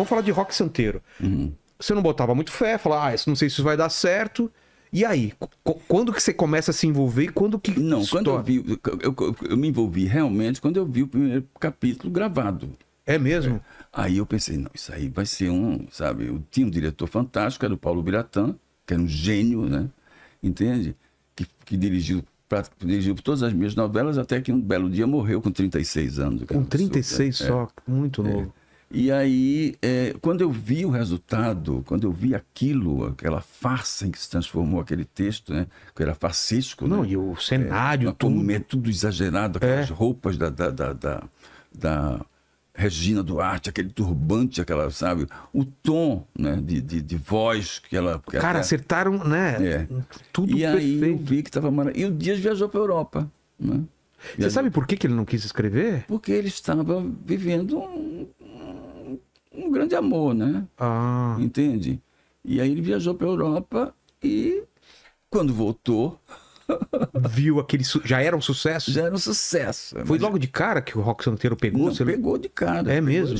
Vamos falar de rock santeiro. Uhum. Você não botava muito fé, falava, ah, não sei se isso vai dar certo. E aí, quando que você começa a se envolver e quando que. Não, quando eu vi. Eu, eu, eu, me envolvi realmente quando eu vi o primeiro capítulo gravado. É mesmo? É. Aí eu pensei, não, isso aí vai ser um. Sabe? Eu tinha um diretor fantástico, era o Paulo Biratã, que era um gênio, né? Entende? Que, que dirigiu, pra, dirigiu todas as minhas novelas, até que um belo dia morreu com 36 anos. Com 36 pessoa, é, só, é. muito novo. É. E aí, é, quando eu vi o resultado, quando eu vi aquilo, aquela farsa em que se transformou aquele texto, né? Que era farcesco, Não, né? e o cenário, é, tudo. Tudo, tudo exagerado, aquelas é. roupas da, da, da, da, da Regina Duarte, aquele turbante, aquela, sabe, o tom né, de, de, de voz que ela. Que Cara, acertaram, né? É. Tudo e perfeito. aí eu vi que estava maravilhoso. E o Dias viajou para a Europa. Né? Você sabe por que, que ele não quis escrever? Porque ele estava vivendo um um grande amor, né? Ah. Entende? E aí ele viajou para Europa e quando voltou. Viu aquele. Su... Já era um sucesso? Já era um sucesso. Foi mas... logo de cara que o Rock Santeiro pegou? Não, pegou de cara. É mesmo?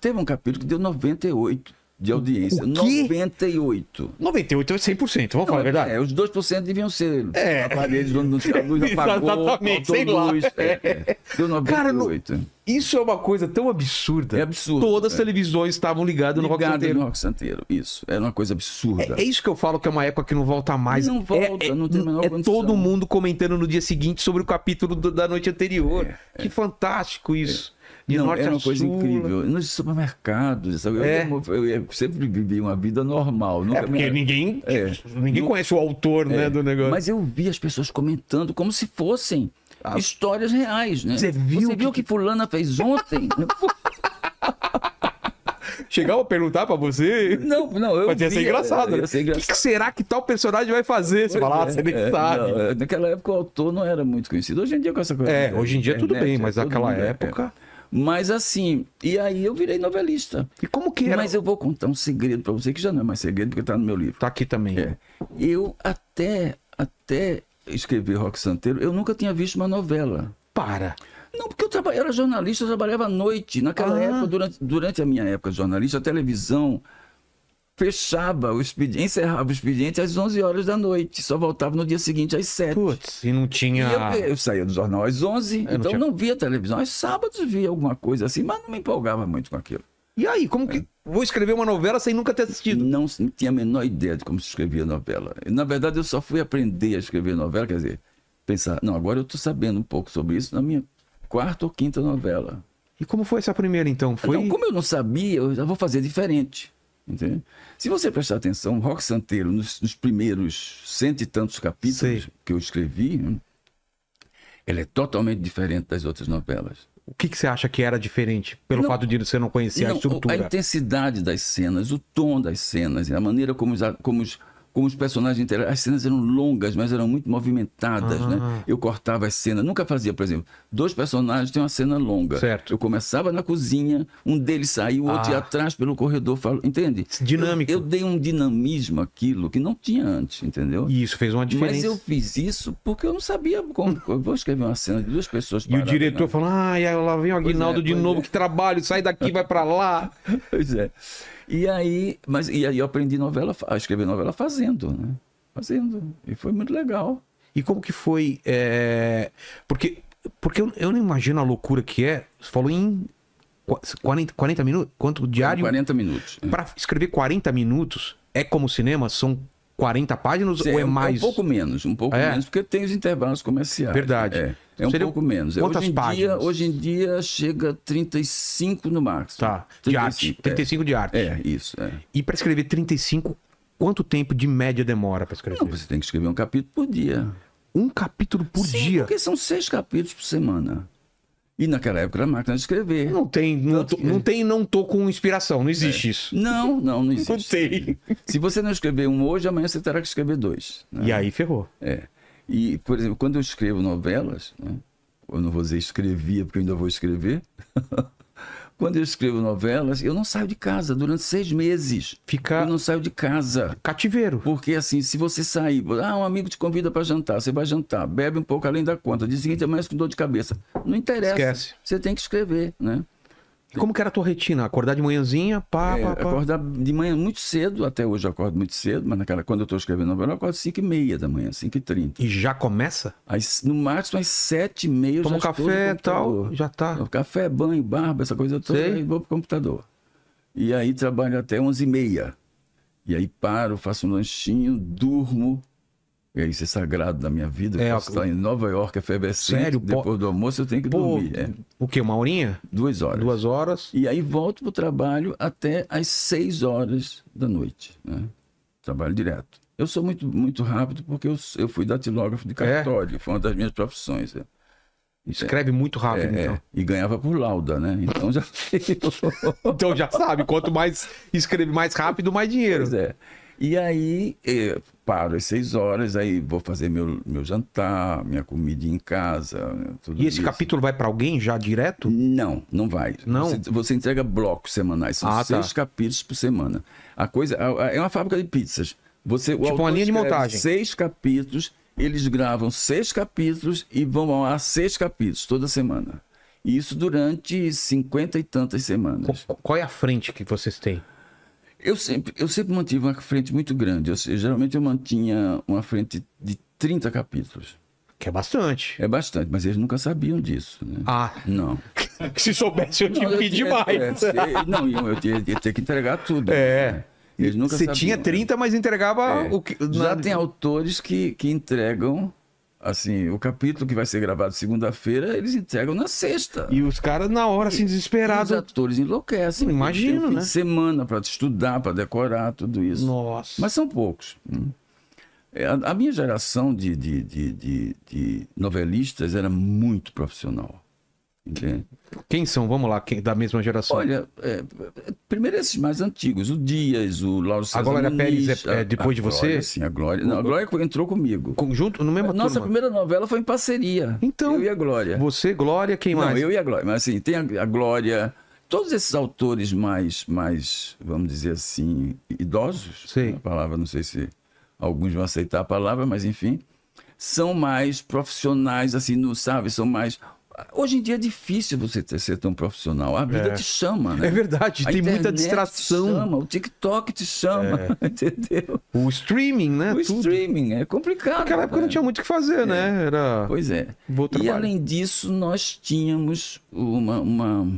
teve um capítulo que deu 98 de audiência. O quê? 98. 98 é 100%, vamos falar a verdade. É, os 2% deviam ser é. aparelhos onde não tinha luz, apagou, Exatamente, sei luz, lá. É, é. Deu 98. Cara, isso é uma coisa tão absurda. É absurdo. Todas as é. televisões estavam ligadas Ligado no Rock Santeiro. no Rock Santeiro, isso. Era uma coisa absurda. É, é, isso que eu falo que é uma época que não volta mais. Não volta, é, é não tem a menor É condição. todo mundo comentando no dia seguinte sobre o capítulo do, da noite anterior. que fantástico isso. De não, norte era é uma coisa sul. incrível. Né? Nos supermercados, sabe? É. Eu, eu, sempre vivi uma vida normal. É, nunca é porque me... ninguém, é. ninguém conhece o autor né, é. né, do negócio. Mas eu vi as pessoas comentando como se fossem ah. histórias reais, né? Você viu, Você viu que... que fulana fez ontem? chegar a perguntar pra você. Não, não, eu. Pode é, né? ser engraçado. O que, será que tal personagem vai fazer? Você falar, ah, é, você nem é, sabe. Não, naquela época o autor não era muito conhecido. Hoje em dia com essa coisa. É, hoje em dia internet, tudo bem, mas naquela época. Mas assim, e aí eu virei novelista. E como que era? Mas eu vou contar um segredo para você, que já não é mais segredo, porque tá no meu livro. Tá aqui também. É. Eu até, até escrever Rock Santeiro, eu nunca tinha visto uma novela. Para! Não, porque eu, traba... eu era jornalista, eu trabalhava à noite. Naquela ah. época, durante, durante a minha época de jornalista, a televisão fechava o expediente, encerrava o expediente às 11 horas da noite, só voltava no dia seguinte às 7. Putz, e não tinha. E eu, eu, saía do jornal às 11, eu então não, tinha... não via televisão. Aos sábados via alguma coisa assim, mas não me empolgava muito com aquilo. E aí, como que. É. Vou escrever uma novela sem nunca ter assistido? Não, não tinha a menor ideia de como se escrevia novela. Na verdade, eu só fui aprender a escrever novela, quer dizer, pensar, não, agora eu estou sabendo um pouco sobre isso na minha quarta ou quinta novela. E como foi essa primeira, então? Foi... Não, como eu não sabia, eu já vou fazer diferente. Entende? Se você prestar atenção, Rock Santeiro, nos, nos primeiros cento e tantos capítulos Sim. que eu escrevi, ele é totalmente diferente das outras novelas. O que, que você acha que era diferente? Pelo não, fato de você não conhecer não, a estrutura. A intensidade das cenas, o tom das cenas, a maneira como os, como os como os personagens interagiam. As cenas eram longas, mas eram muito movimentadas, né? Eu cortava as cenas, nunca fazia, por exemplo, dois personagens têm uma cena longa. Certo. Eu começava na cozinha, um deles saiu, o ah. outro ia ah. atrás pelo corredor, falo, entende? Dinâmico. Eu, eu, dei um dinamismo àquilo que não tinha antes, entendeu? E isso fez uma diferença. Mas eu fiz isso porque eu não sabia como. Eu vou escrever uma cena de duas pessoas. e o diretor falou falando, ah, lá vem o é, Aguinaldo é, de novo, é. que trabalho, sai daqui, vai para lá. Pois é. E aí, mas e aí eu aprendi novela, a escrever novela fazendo, né? Fazendo. E foi muito legal. E como que foi? É... Porque, porque eu, eu, não imagino a loucura que é. Você falou em 40, 40 minutos? Quanto diário? 40 minutos. É. Para escrever 40 minutos, é como cinema? São 40 páginas Sim, ou é, é mais? Um pouco menos, um pouco é? menos, porque tem os intervalos comerciais. Verdade. É, é um Seria pouco menos. É, quantas hoje páginas? Dia, hoje em dia chega 35 no máximo. Tá, 35, de arte. 35 é. de arte. É, isso. E para escrever 35, quanto tempo de média demora para escrever? Não, você tem que escrever um capítulo por dia. Um capítulo por Sim, dia? porque são seis capítulos por semana. E naquela época era máquina de escrever. Não tem, não, tô, não tem, não tô com inspiração, não existe é. isso. Não, não, não existe. Não tem. Se você não escrever um hoje, amanhã você terá que escrever dois. Né? E aí ferrou. É. E, por exemplo, quando eu escrevo novelas, né? eu não vou dizer escrevia, porque eu ainda vou escrever. Quando eu escrevo novelas, eu não saio de casa durante seis meses. Fica. Eu não saio de casa. Cativeiro. Porque assim, se você sair, ah, um amigo te convida para jantar, você vai jantar, bebe um pouco além da conta, diz é mais com dor de cabeça. Não interessa. Esquece. Você tem que escrever, né? E como que era a tua retina? Acordar de manhãzinha, pá, é, pá, pá. Acordar de manhã muito cedo, até hoje eu acordo muito cedo, mas naquela, quando eu estou escrevendo novela, eu acordo às 5 h meia da manhã, 5 h 30. E já começa? Às, no máximo às 7 h 30 Toma eu já café e tal, já tá. Café, banho, barba, essa coisa toda, Sei. e vou pro computador. E aí trabalho até 11 h 30 E aí paro, faço um lanchinho, durmo, é, isso é sagrado na minha vida. É, eu estar em Nova York, é Sério? Depois po... do almoço eu tenho que Pô, dormir. É. O quê? Uma horinha? Duas horas. Duas horas. E aí volto para o trabalho até às seis horas da noite. Né? Trabalho direto. Eu sou muito, muito rápido porque eu, eu fui datilógrafo de é? cartório. É. Foi uma das minhas profissões. É. Escreve muito é, rápido, é, então. É. E ganhava por lauda, né? Então já. então já sabe, quanto mais escreve mais rápido, mais dinheiro. Pois é. E aí, eh, paro às seis horas, aí vou fazer meu, meu jantar, minha comida em casa. e esse isso. capítulo vai para alguém já direto? Não, não vai. Não. Você, você entrega blocos semanais. São ah, tá. seis tá. capítulos por semana. A coisa. É uma fábrica de pizzas. Você, tipo uma linha de montagem. Seis capítulos, eles gravam seis capítulos e vão ao ar seis capítulos toda semana. Isso durante cinquenta e tantas semanas. Qual é a frente que vocês têm? Eu sempre, eu sempre mantive uma frente muito grande. geralmente eu mantinha uma frente de 30 capítulos. Que é bastante. É bastante, mas eles nunca sabiam disso, né? Ah. Não. Se soubesse, eu tinha não, pedi mais. É, não, eu, eu, tinha, eu que entregar tudo. É. Né? Eles nunca Você sabiam, tinha 30, né? mas entregava é. o que. Já na... tem autores que, que entregam Assim, o capítulo que vai ser gravado segunda-feira, eles entregam na sexta. E os caras, na hora, assim, desesperados. Os atores enlouquecem. imagina um né? semana para estudar, para decorar, tudo isso. Nossa. Mas são poucos. Né? É, a minha geração de, de, de, de, de novelistas era muito profissional. Quem são? Vamos lá, quem, da mesma geração. Olha, é, primeiro esses mais antigos, o Dias, o Lauro César A Glória Pérez é, é depois de você? Glória, sim, a Glória. Não, a Glória entrou comigo. Conjunto, no mesmo Nossa turma. primeira novela foi em parceria. Então. Eu e a Glória. Você, Glória, quem mais? Não, eu e a Glória. Mas assim, tem a, a Glória, todos esses autores mais, mais, vamos dizer assim, idosos. Sim. Né, a palavra, não sei se alguns vão aceitar a palavra, mas enfim, são mais profissionais, assim, não sabe, são mais Hoje em dia é difícil você ter, ser tão profissional. A vida é. te chama, né? É verdade, a tem muita distração. Te chama, o TikTok te chama, é. entendeu? O streaming, né? O Tudo. streaming, é complicado. Naquela época não tinha muito o que fazer, né? Era... Pois é. E além disso, nós tínhamos uma, uma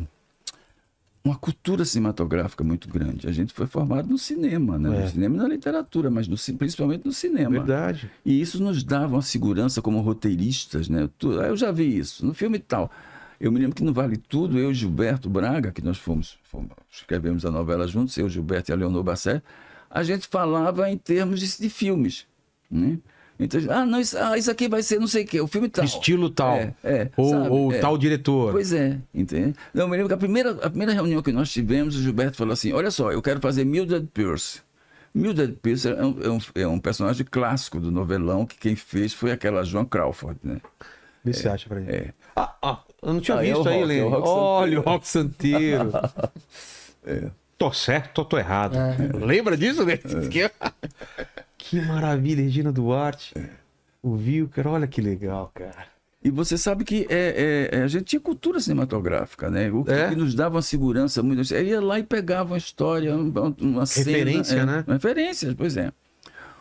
uma cultura cinematográfica muito grande. A gente foi formado no cinema, né? É. No cinema e na literatura, mas no, principalmente no cinema. Verdade. E isso nos dava uma segurança como roteiristas, né? Ah, eu já vi isso no filme tal. Eu me lembro que no Vale Tudo, eu e Gilberto Braga, que nós fomos, fomos escrevemos a novela juntos, eu, Gilberto e a Leonor Basset, a gente falava em termos de, de filmes. Né? Então, ah, não, isso, ah, isso aqui vai ser não sei o quê, o filme tal. Estilo tal. É, é, ou sabe? ou é. tal diretor. Pois é, entende? Não, eu me lembro que a primeira, a primeira reunião que nós tivemos, o Gilberto falou assim: olha só, eu quero fazer Mildred Pierce. Mildred Pierce é um, é um é personagem clássico do novelão que quem fez foi aquela Joan Crawford, né? Vê se você acha pra ele? É. Ah, ah, eu não tinha ah, é visto é aí, Lê. Olha, o Rock Santeiro. é. Tô certo ou tô errado? É. Lembra disso, né? É. Que maravilha, Regina Duarte. É. O Vilker, olha que legal, cara. E você sabe que é, é, é, a gente tinha cultura cinematográfica, né? O que, é? que nos dava uma segurança muito. Eu ia lá e pegava uma história, uma, uma Referência, cena, é, né? É, referências, pois é.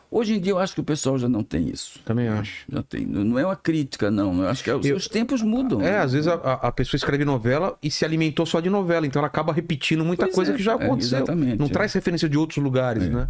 Hoje em dia eu acho que o pessoal já não tem isso. Também acho. Já tem. Não é uma crítica, não. Eu acho que eu, os tempos mudam. É, né? às vezes a, a, pessoa escreve novela e se alimentou só de novela, então ela acaba repetindo muita pois coisa é, que já aconteceu. exatamente. Não traz referência de outros lugares, né?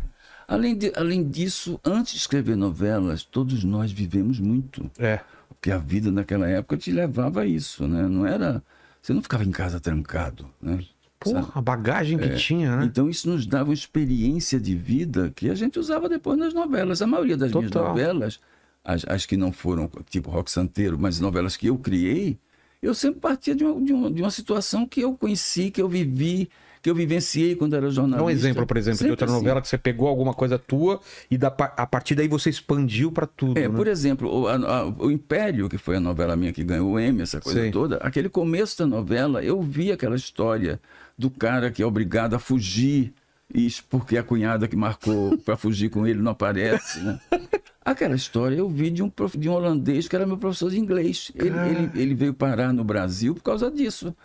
Além, de, além disso, antes de escrever novelas, todos nós vivemos muito. É. Porque a vida naquela época te levava a isso, né? Não era. Você não ficava em casa trancado, né? Porra, a bagagem que é. tinha, né? Então isso nos dava uma experiência de vida que a gente usava depois nas novelas. A maioria das Total. minhas novelas, as, as que não foram tipo rock santeiro, mas novelas que eu criei, eu sempre partia de uma, de uma, de uma situação que eu conheci, que eu vivi, que eu vivenciei quando era jornalista. Um exemplo, por exemplo, Sempre de outra assim. novela que você pegou alguma coisa tua e da, a partir daí você expandiu para tudo. É, né? por exemplo, o, a, o, Império, que foi a novela minha que ganhou o Emmy, essa coisa Sim. toda, aquele começo da novela, eu vi aquela história do cara que é obrigado a fugir isso porque a cunhada que marcou para fugir com ele não aparece, né? Aquela história eu vi de um, prof... de um holandês que era meu professor de inglês. Ele, ele, ele, veio parar no Brasil por causa disso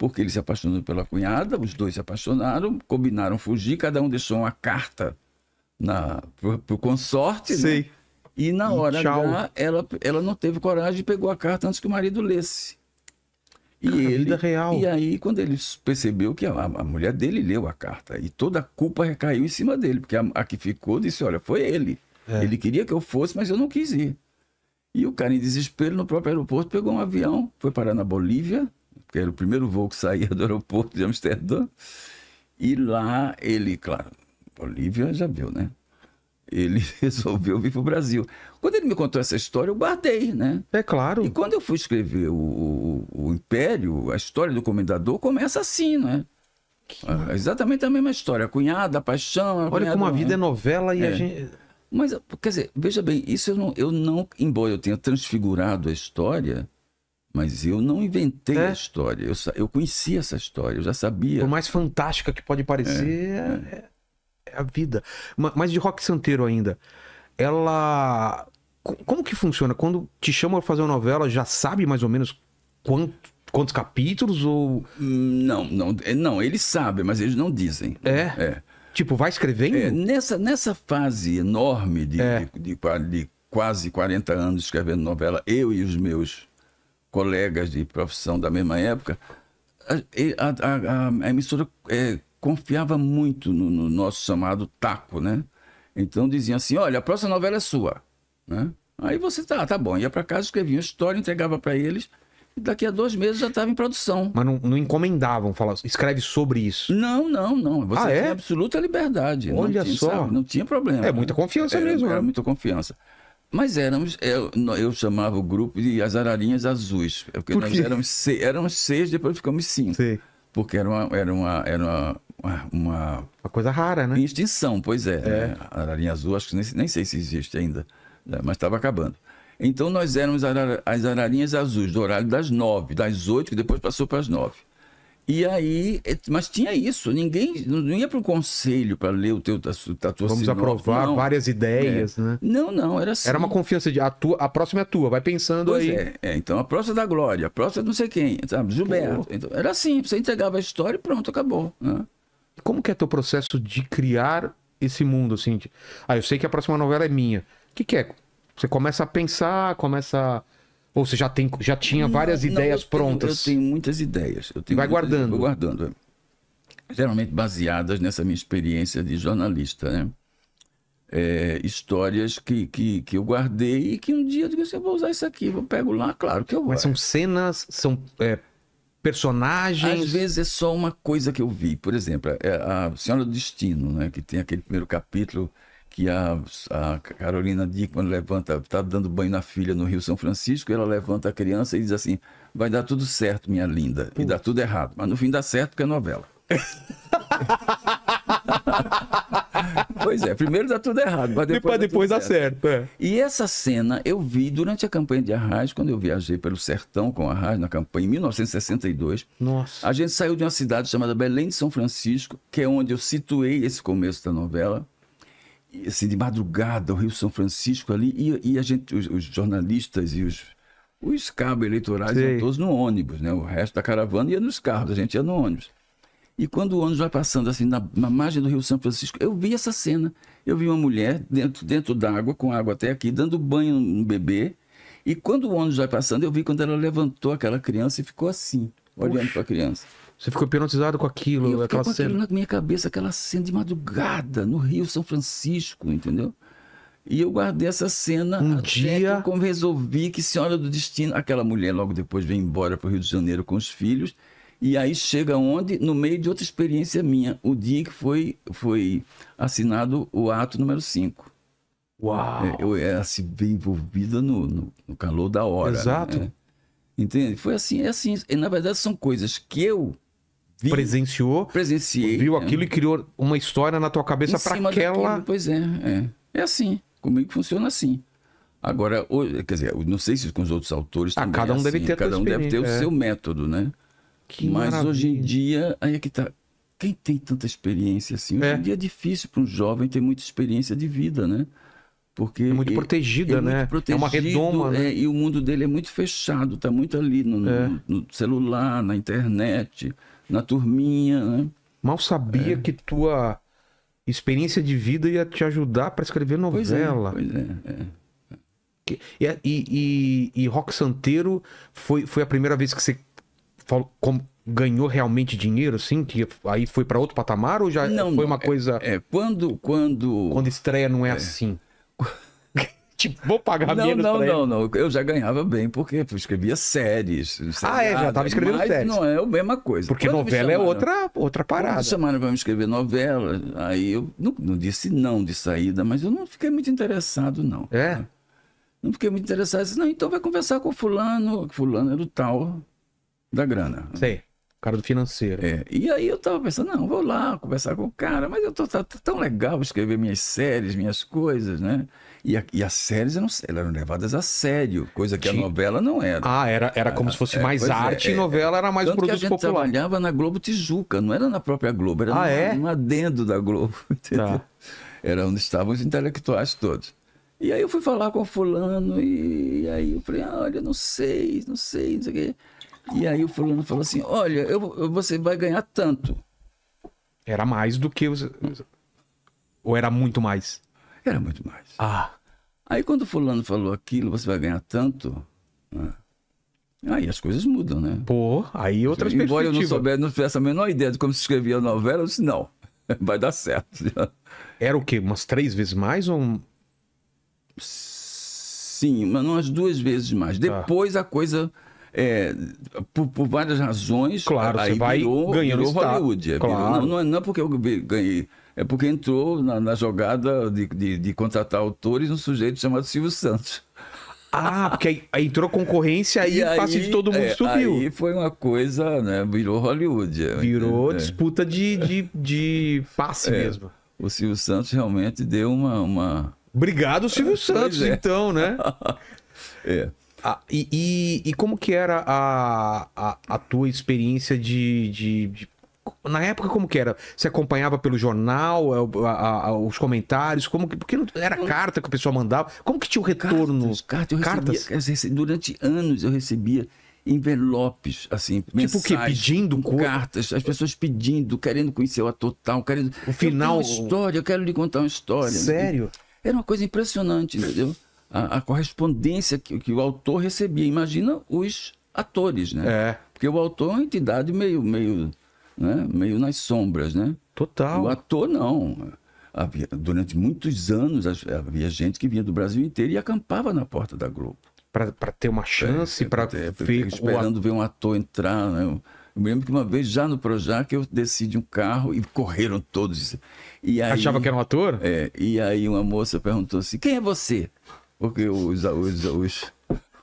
porque ele se apaixonou pela cunhada, os dois se apaixonaram, combinaram fugir, cada um deixou uma carta na, pro, consorte. Né? Sei. Né? E na hora de já, ela, ela não teve coragem e pegou a carta antes que o marido lesse. E Cara, ele, vida real. E aí, quando ele percebeu que a, a, mulher dele leu a carta e toda a culpa recaiu em cima dele, porque a, a que ficou disse: Olha, foi ele. É. Ele queria que eu fosse, mas eu não quis ir. E o cara, em desespero, no próprio aeroporto, pegou um avião, foi parar na Bolívia, que era o primeiro voo que saía do aeroporto de Amsterdã. E lá ele, claro, Olívia já viu, né? Ele resolveu vir para o Brasil. Quando ele me contou essa história, eu guardei, né? É claro. E quando eu fui escrever o, o, o Império, a história do Comendador começa assim, né? Que... Ah, exatamente a mesma história. A cunhada, a paixão. A Olha como a vida é novela e é. a gente. Mas, quer dizer, veja bem, isso eu não, eu não, embora eu tenha transfigurado a história, mas eu não inventei é. a história. Eu, eu conhecia essa história, eu já sabia. Por mais fantástica que pode parecer, é, é. é. é a vida. Mas de rock santeiro ainda. Ela. Como que funciona? Quando te chamam a fazer uma novela, já sabe mais ou menos quanto quantos capítulos ou não não é, não eles sabem mas eles não dizem é, é. tipo vai escrevendo é, nessa nessa fase enorme de, é. de, de, de, quase 40 anos escrevendo novela eu e os meus colegas de profissão da mesma época, a, a, a, a emissora é, confiava muito no, no, nosso chamado taco, né? Então diziam assim, olha, a próxima novela é sua, né? Aí você tá, tá bom, ia para casa, escrevia uma história, entregava para eles, e daqui a dois meses já estava em produção. Mas não, não encomendavam, falar, escreve sobre isso. Não, não, não. Você ah, é? tinha absoluta liberdade. Olha não tinha, só. Sabe? Não tinha problema. É muita confiança era, mesmo. Era, né? muita confiança. Mas éramos, eu, eu, chamava o grupo de As Ararinhas Azuis, é porque Por nós éramos seis, éramos seis, depois ficamos cinco. Sim. Porque era uma, era uma, era uma, uma, uma, coisa rara, né? extinção, pois é. Né? é. Né? A ararinha azul, acho que nem, nem sei se existe ainda, né? mas estava acabando. Então nós éramos as ararinhas azuis, do horário das nove, das oito, que depois passou para as nove. E aí, é, mas tinha isso, ninguém não ia para o conselho para ler o teu a tua Vamos sinopse, aprovar não. várias é. ideias, é. né? Não, não, era assim. Era uma confiança de a, tua, a próxima é tua, vai pensando pois aí. É, é, então a próxima é da Glória, a próxima não sei quem, sabe? Gilberto. Então, era assim, você entregava a história e pronto, acabou. Né? Como que é teu processo de criar esse mundo, assim? De... Ah, eu sei que a próxima novela é minha. O que, que é? Você começa a pensar, começa a ou você já, tem, já tinha várias não, ideias eu prontas? Tenho, eu tenho muitas ideias. Eu tenho Vai muitas, guardando. Vou guardando. É. Geralmente baseadas nessa minha experiência de jornalista, né? É, histórias que, que, que eu guardei e que um dia eu digo assim, eu vou usar isso aqui, eu pego lá, claro que eu vou. Mas são cenas, são é, personagens? Às vezes é só uma coisa que eu vi. Por exemplo, é a Senhora do Destino, né? Que tem aquele primeiro capítulo que a, a Carolina Dickman levanta, está dando banho na filha no Rio São Francisco, ela levanta a criança e diz assim: vai dar tudo certo, minha linda, e dá tudo errado. Mas no fim dá certo porque é novela. pois é, primeiro dá tudo errado, mas depois, dá, depois dá certo. certo é. E essa cena eu vi durante a campanha de Arras, quando eu viajei pelo sertão com Arras na campanha em 1962. Nossa. A gente saiu de uma cidade chamada Belém de São Francisco, que é onde eu situei esse começo da novela assim, de madrugada, o Rio São Francisco ali, e, e a gente, os, os, jornalistas e os, os cabos eleitorais Sim. iam todos no ônibus, né? O resto da caravana ia nos carros, a gente ia no ônibus. E quando o ônibus vai passando assim na, na margem do Rio São Francisco, eu vi essa cena. Eu vi uma mulher dentro, dentro d'água, com água até aqui, dando banho no bebê. E quando o ônibus vai passando, eu vi quando ela levantou aquela criança e ficou assim, olhando para a criança. Você ficou hipnotizado com aquilo, eu aquela com cena. aquilo na minha cabeça, aquela cena de madrugada, no Rio São Francisco, entendeu? E eu guardei essa cena um dia como resolvi que Senhora do Destino, aquela mulher logo depois vem embora para o Rio de Janeiro com os filhos, e aí chega onde? No meio de outra experiência minha, o dia em que foi, foi assinado o ato número 5. Uau! É, eu era assim, bem envolvida no, no, no calor da hora. Exato. Né? Entende? Foi assim, é assim. E, na verdade, são coisas que eu Vi, presenciou, presenciei, viu é. aquilo é, e criou uma história na tua cabeça para aquela. Daquilo, pois é, é, é. assim. Comigo funciona assim. Agora, quer dizer, não sei se com os outros autores ah, cada é um é assim, deve ter cada um deve ter o é. seu método, né? Que Mas maravilha. hoje em dia, aí é que tá. Quem tem tanta experiência assim? Hoje em dia é difícil para um jovem ter muita experiência de vida, né? porque é muito protegida, é né? Muito protegido, é uma redoma, né? e o mundo dele é muito fechado, tá muito ali no, é. no celular, na internet na turminha, né? Mal sabia é. que tua experiência de vida ia te ajudar para escrever é, novela. Pois é, pois é, é. E, e, e, e, Rock Santeiro foi, foi a primeira vez que você falou, ganhou realmente dinheiro, assim? Que aí foi para outro patamar ou já não, foi não, uma é, coisa. É, quando, quando. Quando estreia não é, é. assim. tipo, vou pagar não, menos Não, não, não, não. Eu já ganhava bem, porque eu escrevia séries. Ah, é, já estava escrevendo é séries. não é a mesma coisa. Porque quando novela é chamaram, é outra, outra parada. Me chamaram para me escrever novela, aí eu não, não, disse não de saída, mas eu não fiquei muito interessado, não. É? Não fiquei muito interessado. Disse, não, então vai conversar com o fulano. Fulano era o tal da grana. Sei cara do financeiro. É. E aí eu tava pensando, não, vou lá conversar com o cara, mas eu tô, tá, tá tão legal escrever minhas séries, minhas coisas, né? E, a, e as séries eram, eram levadas a sério, coisa que de... a novela não era. Ah, era, era como ah, se fosse é, mais é, arte é, e novela era mais Tanto produto que a gente popular. trabalhava na Globo Tijuca, não era na própria Globo, era ah, no, é? um adendo da Globo. Tá. Era onde estavam os intelectuais todos. E aí eu fui falar com o fulano e, e aí eu falei, ah, olha, não sei, não sei, não sei o quê. E aí o fulano falou assim, olha, eu, você vai ganhar tanto. Era mais do que os... Ou era muito mais? Era muito mais. Ah. Aí quando o fulano falou aquilo, você vai ganhar tanto. Né? Aí as coisas mudam, né? Pô, aí outras pessoas. Embora eu não soubesse, não tivesse a menor ideia de como se escrevia a novela, eu disse, não, vai dar certo. Era o quê? Umas três vezes mais ou. Um... Sim, mas não as duas vezes mais. Tá. Depois a coisa. É, por, por, várias razões, claro, aí você vai virou, ganhando virou Hollywood. É, claro. Virou, não, não, é, não é porque eu ganhei é porque entrou na, na jogada de, de, de, contratar autores um sujeito chamado Silvio Santos. Ah, porque aí, aí entrou concorrência e aí, face de todo mundo é, subiu. Aí foi uma coisa, né? Virou Hollywood. Virou é. disputa de, de, de passe é, mesmo. O Silvio Santos realmente deu uma. uma... Obrigado, Silvio Santos, é. então, né? é. Ah, e, e, e, como que era a, a, a tua experiência de, de, de, na época como que era? Você acompanhava pelo jornal, é, a, a, a, os comentários, como que porque não, era carta que o pessoal mandava? Como que tinha o retorno? Cartas, cartas, eu cartas? Recebia, durante anos eu recebia envelopes, assim, tipo mensagens, quê? pedindo cartas, as pessoas pedindo, querendo conhecer o ator tal, querendo o final, Uma história, eu quero lhe contar uma história. Sério? Era uma coisa impressionante, entendeu? A, a correspondência que, que o autor recebia, imagina os atores, né? É. Porque o autor é uma entidade meio, meio né? meio nas sombras, né? Total. O ator não. Havia, durante muitos anos havia gente que vinha do Brasil inteiro e acampava na porta da Globo. Para ter uma é, chance, é, para ver. Esperando o... ver um ator entrar. Né? Eu me lembro que uma vez, já no Projac, eu desci de um carro e correram todos. E aí, Achava que era um ator? É, e aí uma moça perguntou assim: quem é você? Porque os, os, os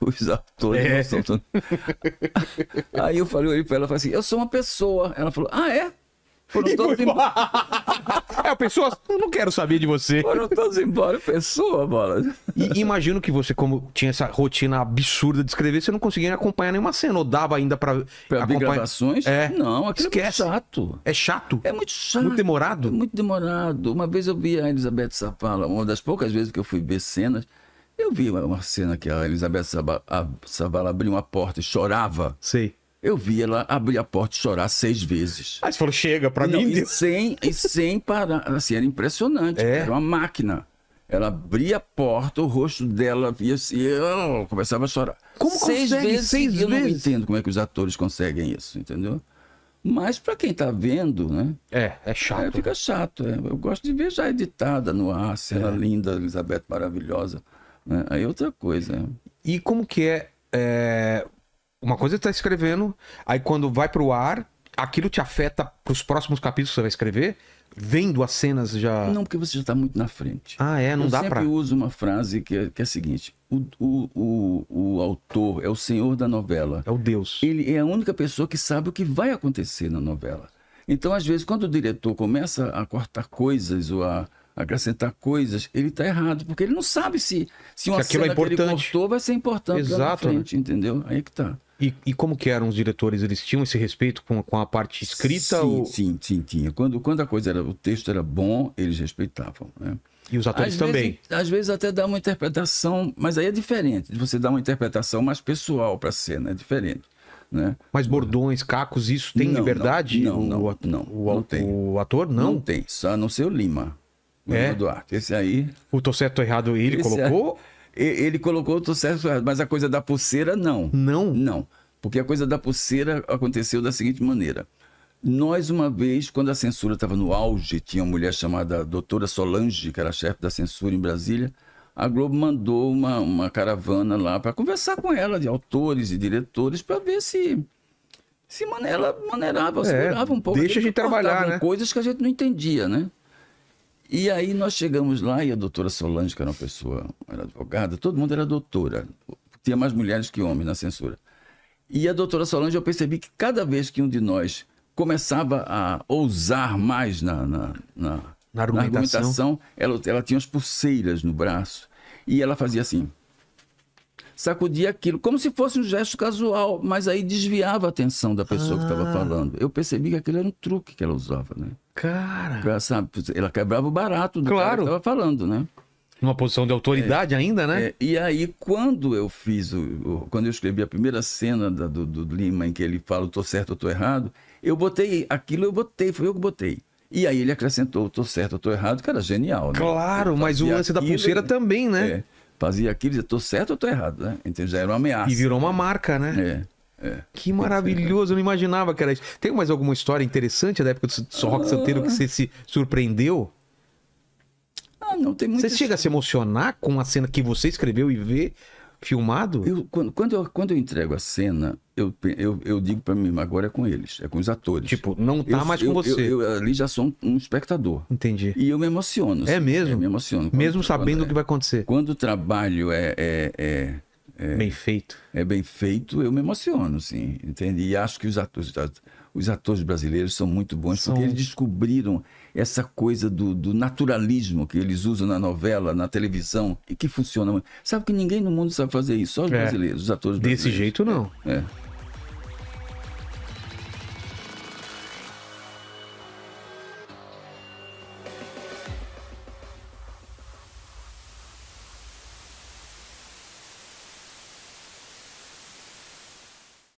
os atores é. não são tão... Aí eu falei, olhei pra ela e falei assim, eu sou uma pessoa. Ela falou, ah, é? Foram todos embora. é, pessoa, eu não quero saber de você. Foram todos embora, é pessoa, bola. E imagino que você, como tinha essa rotina absurda de escrever, você não conseguia acompanhar nenhuma cena, ou dava ainda pra. Pra acompanhar... gravações? É. Não, aquilo é Esquece. é chato. É chato? É muito chato. Muito demorado? É muito demorado. Uma vez eu vi a Elizabeth Safala, uma das poucas vezes que eu fui ver cenas, eu vi uma cena que a Elizabeth Savala abriu uma porta e chorava. Sim. Eu vi ela abrir a porta e chorar seis vezes. Ah, você falou, chega pra Não, mim. E sem, e sem parar. Assim, era impressionante. É. Era uma máquina. Ela abria a porta, o rosto dela via assim, ela começava a chorar. Como seis consegue? Vezes, seis eu vezes? Eu não entendo como é que os atores conseguem isso, entendeu? Mas para quem tá vendo, né? É, é chato. É, fica né? chato. É. Eu gosto de ver já editada no ar, cena é. linda, Elizabeth maravilhosa. Né? Aí é outra coisa. E como que é, é... Uma coisa você é tá escrevendo, aí quando vai para o ar, aquilo te afeta para os próximos capítulos que você vai escrever? Vendo as cenas já. Não, porque você já está muito na frente. Ah, é? Não Eu dá para. Eu sempre pra... uso uma frase que é, que é a seguinte: o, o, o, o, autor é o senhor da novela. É o Deus. Ele é a única pessoa que sabe o que vai acontecer na novela. Então, às vezes, quando o diretor começa a cortar coisas ou a, acrescentar coisas, ele está errado, porque ele não sabe se, se uma se é cena é que ele cortou vai ser importante Exato, lá né? frente, né? entendeu? Aí que tá. E, e, como que eram os diretores? Eles tinham esse respeito com, com a parte escrita? Sim, ou... sim, sim, tinha. Quando, quando a coisa era, o texto era bom, eles respeitavam, né? E os atores às também. Vezes, às vezes até dá uma interpretação, mas aí é diferente. Você dá uma interpretação mais pessoal para a cena, é diferente. Né? Mas bordões, cacos, isso tem não, liberdade? Não, não, o, não, o, não, o, não tem. O ator não? Não tem, só não ser o Lima. É? Duarte. Esse aí. O tô certo ou errado ele esse colocou? É... Ele colocou o tô certo ou errado, mas a coisa da pulseira não. Não? Não. Porque a coisa da pulseira aconteceu da seguinte maneira. Nós, uma vez, quando a censura estava no auge, tinha uma mulher chamada Doutora Solange, que era chefe da censura em Brasília. A Globo mandou uma, uma caravana lá para conversar com ela, de autores e diretores, para ver se se manela, maneirava, é, um pouco. Deixa a gente trabalhar, né? coisas que a gente não entendia, né? E aí nós chegamos lá e a doutora Solange, que era uma pessoa, era advogada, todo mundo era doutora. Tinha mais mulheres que homens na censura. E a doutora Solange, eu percebi que cada vez que um de nós começava a ousar mais na, na, na, na argumentação, na argumentação ela, ela tinha as pulseiras no braço. E ela fazia assim sacudia aquilo, como se fosse um gesto casual, mas aí desviava a atenção da pessoa ah. que estava falando. Eu percebi que aquilo era um truque que ela usava, né? Cara. sabe, ela quebrava o barato do claro. cara que estava falando, né? Numa posição de autoridade é, ainda, né? É, e aí, quando eu fiz, o, o, quando eu escrevi a primeira cena da, do, do, Lima, em que ele fala, tô certo, ou tô errado, eu botei aquilo, eu botei, foi eu que botei. E aí ele acrescentou, tô certo, ou tô errado, que era genial, né? Claro, mas o lance da pulseira né? também, né? É fazia aquilo, dizia, tô certo ou tô errado, né? Então já era uma ameaça. E virou uma marca, né? É. É. Que maravilhoso, eu não imaginava que era isso. Tem mais alguma história interessante da época do ah, rock santeiro que você se surpreendeu? Ah, não, tem muita Você chega a se emocionar com a cena que você escreveu e vê filmado? Eu, quando, quando, eu, quando eu entrego a cena, eu, eu, eu digo para mim, agora é com eles, é com os atores. Tipo, não tá eu, mais eu, com você. Eu, eu, ali já sou um, espectador. Entendi. E eu me emociono. É assim, mesmo? Eu me emociono. Mesmo sabendo o que vai acontecer. É, quando o trabalho é, é, é, é, Bem feito. É bem feito, eu me emociono, sim. Entende? E acho que os atores, os atores brasileiros são muito bons são... porque eles descobriram essa coisa do, do, naturalismo que eles usam na novela, na televisão, e que funciona muito. Sabe que ninguém no mundo sabe fazer isso, só os é. brasileiros, os atores brasileiros. Desse jeito, não. É. é.